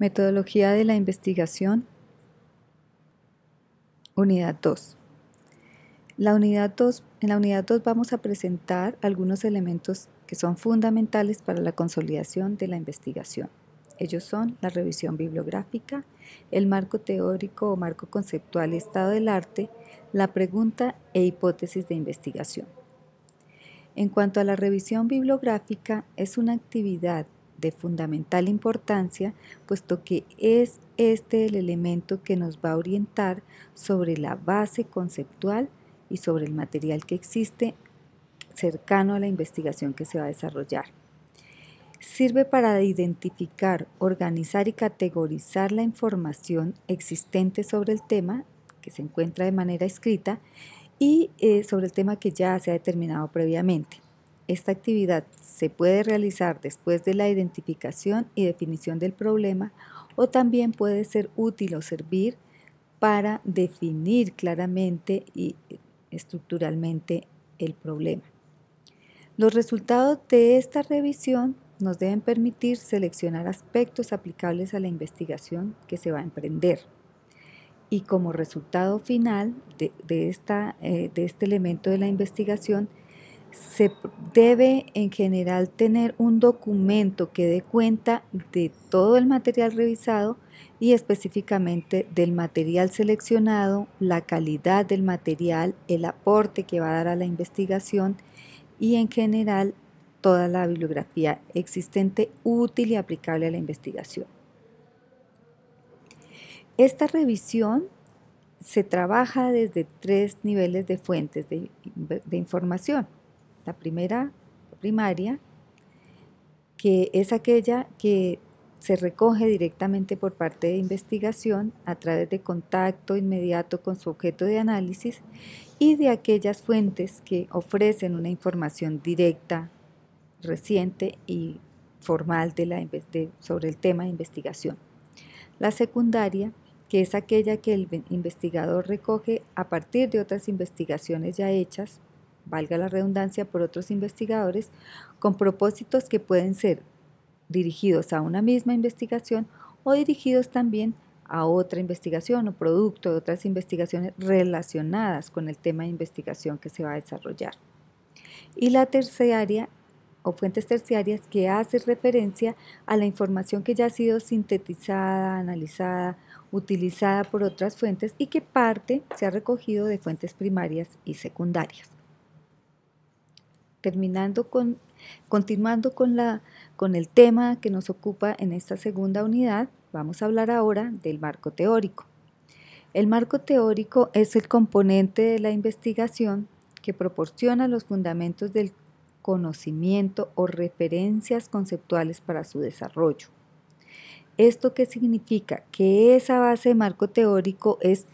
Metodología de la investigación. Unidad 2. La unidad 2, en la unidad 2 vamos a presentar algunos elementos que son fundamentales para la consolidación de la investigación. Ellos son la revisión bibliográfica, el marco teórico o marco conceptual estado del arte, la pregunta e hipótesis de investigación. En cuanto a la revisión bibliográfica, es una actividad de fundamental importancia, puesto que es este el elemento que nos va a orientar sobre la base conceptual y sobre el material que existe cercano a la investigación que se va a desarrollar. Sirve para identificar, organizar y categorizar la información existente sobre el tema que se encuentra de manera escrita y eh, sobre el tema que ya se ha determinado previamente. Esta actividad se puede realizar después de la identificación y definición del problema o también puede ser útil o servir para definir claramente y estructuralmente el problema. Los resultados de esta revisión nos deben permitir seleccionar aspectos aplicables a la investigación que se va a emprender. Y como resultado final de, esta, eh, de este elemento de la investigación, se debe en general tener un documento que dé cuenta de todo el material revisado y específicamente del material seleccionado, la calidad del material, el aporte que va a dar a la investigación y en general toda la bibliografía existente útil y aplicable a la investigación. Esta revisión se trabaja desde tres niveles de fuentes de, información. La primera primaria, que es aquella que se recoge directamente por parte de investigación a través de contacto inmediato con su objeto de análisis y de aquellas fuentes que ofrecen una información directa, reciente y formal de la, sobre el tema de investigación. La secundaria, que es aquella que el investigador recoge a partir de otras investigaciones ya hechas valga la redundancia, por otros investigadores con propósitos que pueden ser dirigidos a una misma investigación o dirigidos también a otra investigación o producto de otras investigaciones relacionadas con el tema de investigación que se va a desarrollar. Y la terciaria o fuentes terciarias que hace referencia a la información que ya ha sido sintetizada, analizada, utilizada por otras fuentes y que parte se ha recogido de fuentes primarias y secundarias terminando con, continuando con, la, con el tema que nos ocupa en esta segunda unidad, vamos a hablar ahora del marco teórico. El marco teórico es el componente de la investigación que proporciona los fundamentos del conocimiento o referencias conceptuales para su desarrollo. ¿Esto qué significa? Que esa base de marco teórico es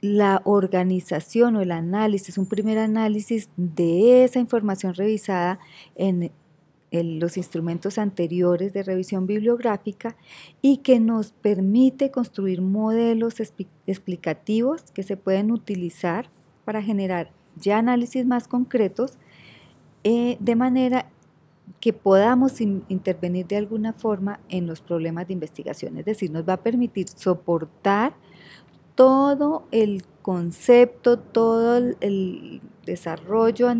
la organización o el análisis, un primer análisis de esa información revisada en los instrumentos anteriores de revisión bibliográfica y que nos permite construir modelos explicativos que se pueden utilizar para generar ya análisis más concretos eh, de manera que podamos intervenir de alguna forma en los problemas de investigación. Es decir, nos va a permitir soportar todo el concepto, todo el desarrollo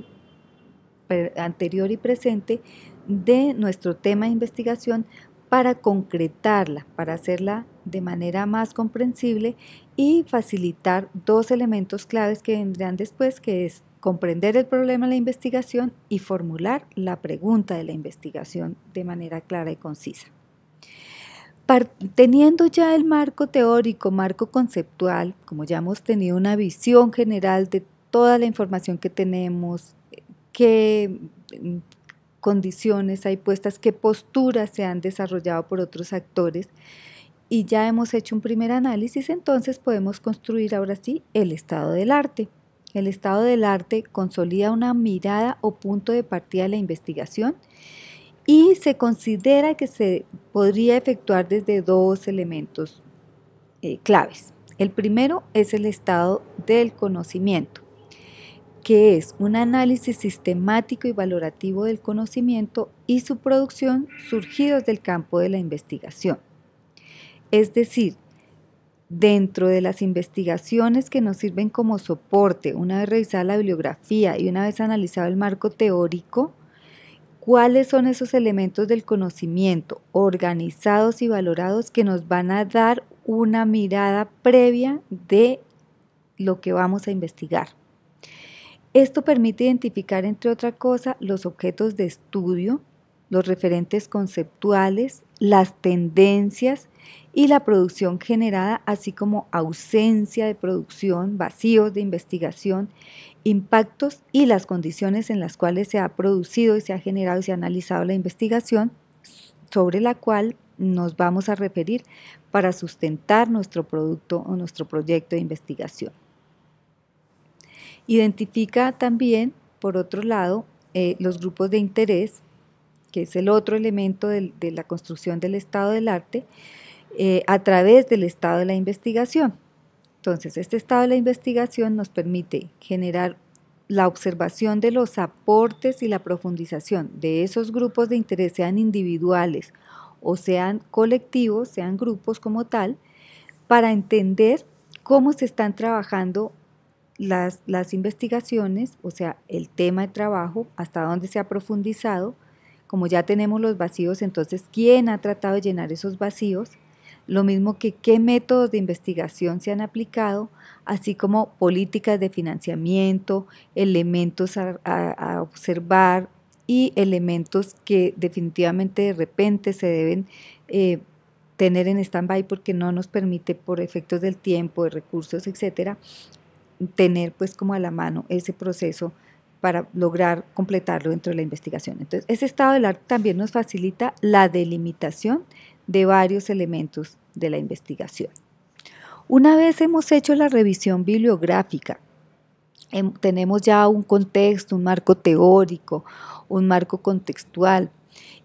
anterior y presente de nuestro tema de investigación para concretarla, para hacerla de manera más comprensible y facilitar dos elementos claves que vendrán después, que es comprender el problema de la investigación y formular la pregunta de la investigación de manera clara y concisa teniendo ya el marco teórico, marco conceptual, como ya hemos tenido una visión general de toda la información que tenemos, qué mm, condiciones hay puestas, qué posturas se han desarrollado por otros actores y ya hemos hecho un primer análisis, entonces podemos construir ahora sí el estado del arte. El estado del arte consolida una mirada o punto de partida de la investigación y se considera que se podría efectuar desde dos elementos eh, claves. El primero es el estado del conocimiento, que es un análisis sistemático y valorativo del conocimiento y su producción surgidos del campo de la investigación. Es decir, dentro de las investigaciones que nos sirven como soporte, una vez revisada la bibliografía y una vez analizado el marco teórico, cuáles son esos elementos del conocimiento organizados y valorados que nos van a dar una mirada previa de lo que vamos a investigar. Esto permite identificar, entre otra cosa, los objetos de estudio, los referentes conceptuales, las tendencias y la producción generada, así como ausencia de producción, vacíos de investigación, impactos y las condiciones en las cuales se ha producido y se ha generado y se ha analizado la investigación sobre la cual nos vamos a referir para sustentar nuestro producto o nuestro proyecto de investigación. Identifica también, por otro lado, eh, los grupos de interés que es el otro elemento de, la construcción del estado del arte, eh, a través del estado de la investigación. Entonces, este estado de la investigación nos permite generar la observación de los aportes y la profundización de esos grupos de interés, sean individuales o sean colectivos, sean grupos como tal, para entender cómo se están trabajando las, las investigaciones, o sea, el tema de trabajo, hasta dónde se ha profundizado, como ya tenemos los vacíos, entonces, ¿quién ha tratado de llenar esos vacíos? Lo mismo que qué métodos de investigación se han aplicado, así como políticas de financiamiento, elementos a, observar y elementos que definitivamente de repente se deben eh, tener en stand-by porque no nos permite por efectos del tiempo, de recursos, etcétera, tener pues como a la mano ese proceso para lograr completarlo dentro de la investigación. Entonces, ese estado del arte también nos facilita la delimitación de varios elementos de la investigación. Una vez hemos hecho la revisión bibliográfica, em, tenemos ya un contexto, un marco teórico, un marco contextual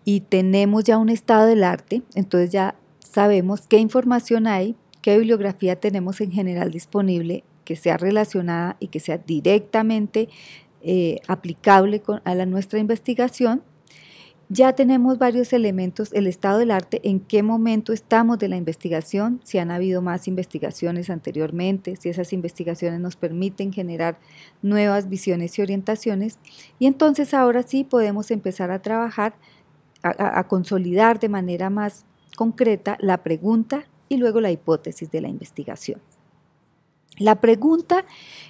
y tenemos ya un estado del arte, entonces ya sabemos qué información hay, qué bibliografía tenemos en general disponible que sea relacionada y que sea directamente eh, aplicable a la, nuestra investigación. Ya tenemos varios elementos, el estado del arte, en qué momento estamos de la investigación, si han habido más investigaciones anteriormente, si esas investigaciones nos permiten generar nuevas visiones y orientaciones. Y entonces ahora sí podemos empezar a trabajar, a consolidar de manera más concreta la pregunta y luego la hipótesis de la investigación. La pregunta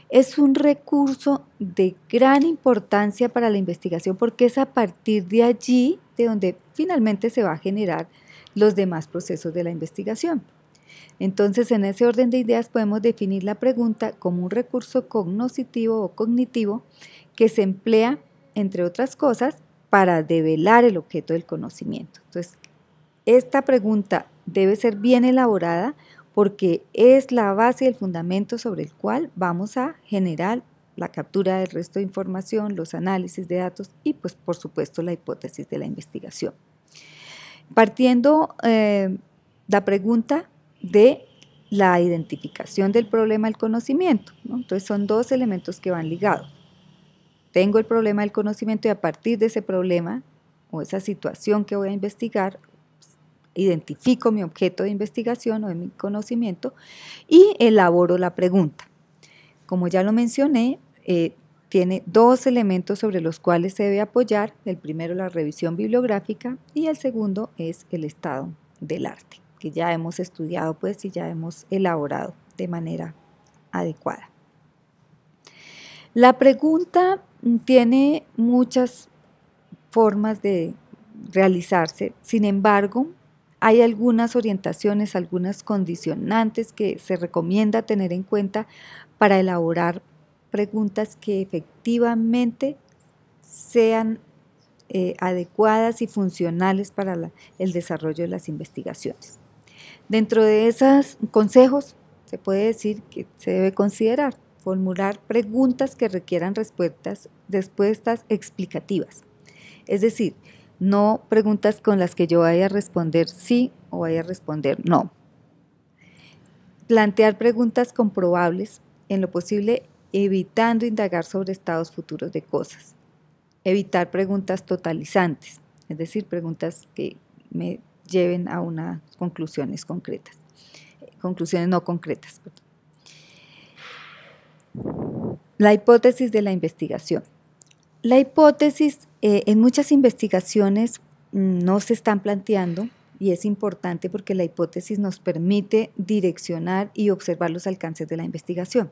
es un recurso de gran importancia para la investigación porque es a partir de allí de donde finalmente se va a generar los demás procesos de la investigación. Entonces, en ese orden de ideas podemos definir la pregunta como un recurso cognoscitivo o cognitivo que se emplea, entre otras cosas, para develar el objeto del conocimiento. Entonces, esta pregunta debe ser bien elaborada porque es la base y el fundamento sobre el cual vamos a generar la captura del resto de información, los análisis de datos y pues por supuesto la hipótesis de la investigación. Partiendo eh, la pregunta de la identificación del problema del conocimiento. Entonces son dos elementos que van ligados. Tengo el problema del conocimiento y a partir de ese problema o esa situación que voy a investigar identifico mi objeto de investigación o de mi conocimiento y elaboro la pregunta. Como ya lo mencioné, eh, tiene dos elementos sobre los cuales se debe apoyar. El primero, la revisión bibliográfica y el segundo es el estado del arte, que ya hemos estudiado pues y ya hemos elaborado de manera adecuada. La pregunta tiene muchas formas de realizarse, sin embargo, hay algunas orientaciones, algunas condicionantes que se recomienda tener en cuenta para elaborar preguntas que efectivamente sean eh, adecuadas y funcionales para el desarrollo de las investigaciones. Dentro de esos consejos se puede decir que se debe considerar formular preguntas que requieran respuestas, respuestas explicativas. Es decir, no preguntas con las que yo vaya a responder sí o vaya a responder no. Plantear preguntas comprobables en lo posible evitando indagar sobre estados futuros de cosas. Evitar preguntas totalizantes, es decir, preguntas que me lleven a unas conclusiones concretas, conclusiones no concretas. La hipótesis de la investigación. La hipótesis eh, en muchas investigaciones mm, no se están planteando y es importante porque la hipótesis nos permite direccionar y observar los alcances de la investigación.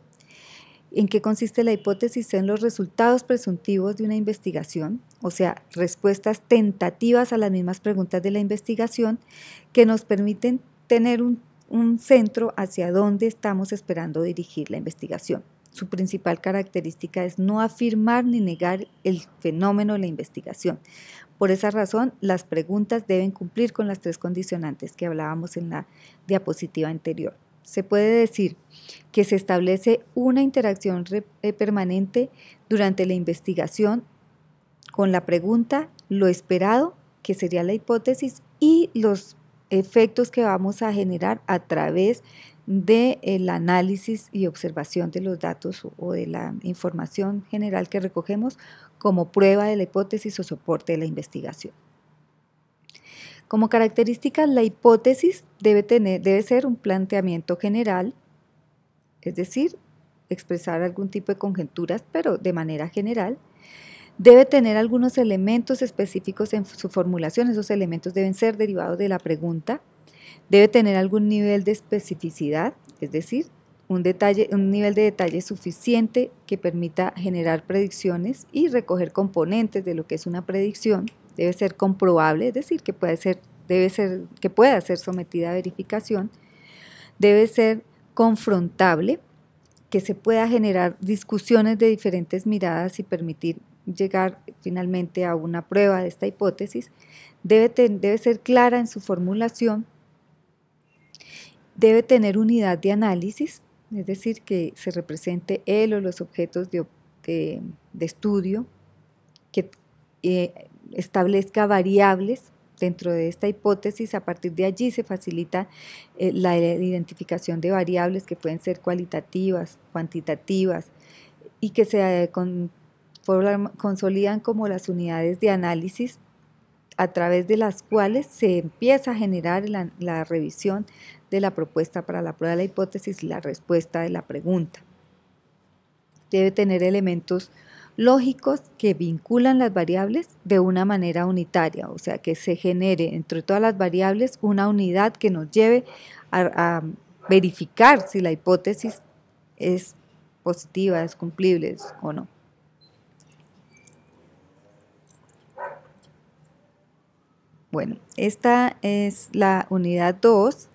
¿En qué consiste la hipótesis? En los resultados presuntivos de una investigación, o sea, respuestas tentativas a las mismas preguntas de la investigación que nos permiten tener un, un centro hacia dónde estamos esperando dirigir la investigación. Su principal característica es no afirmar ni negar el fenómeno de la investigación. Por esa razón, las preguntas deben cumplir con las tres condicionantes que hablábamos en la diapositiva anterior. Se puede decir que se establece una interacción eh, permanente durante la investigación con la pregunta, lo esperado, que sería la hipótesis, y los efectos que vamos a generar a través del análisis y observación de los datos o de la información general que recogemos como prueba de la hipótesis o soporte de la investigación. Como característica, la hipótesis debe, tener, debe ser un planteamiento general, es decir, expresar algún tipo de conjeturas, pero de manera general debe tener algunos elementos específicos en su formulación. Esos elementos deben ser derivados de la pregunta. Debe tener algún nivel de especificidad, es decir, un, detalle, un nivel de detalle suficiente que permita generar predicciones y recoger componentes de lo que es una predicción. Debe ser comprobable, es decir, que, puede ser, debe ser, que pueda ser sometida a verificación. Debe ser confrontable, que se pueda generar discusiones de diferentes miradas y permitir llegar finalmente a una prueba de esta hipótesis, debe, debe ser clara en su formulación, debe tener unidad de análisis, es decir, que se represente él o los objetos de, estudio, que eh, establezca variables dentro de esta hipótesis. A partir de allí se facilita eh, la identificación de variables que pueden ser cualitativas, cuantitativas y que se, consolidan como las unidades de análisis a través de las cuales se empieza a generar la, revisión de la propuesta para la prueba de la hipótesis y la respuesta de la pregunta. Debe tener elementos lógicos que vinculan las variables de una manera unitaria, o sea, que se genere entre todas las variables una unidad que nos lleve a verificar si la hipótesis es positiva, es cumplible o no. Bueno, esta es la unidad 2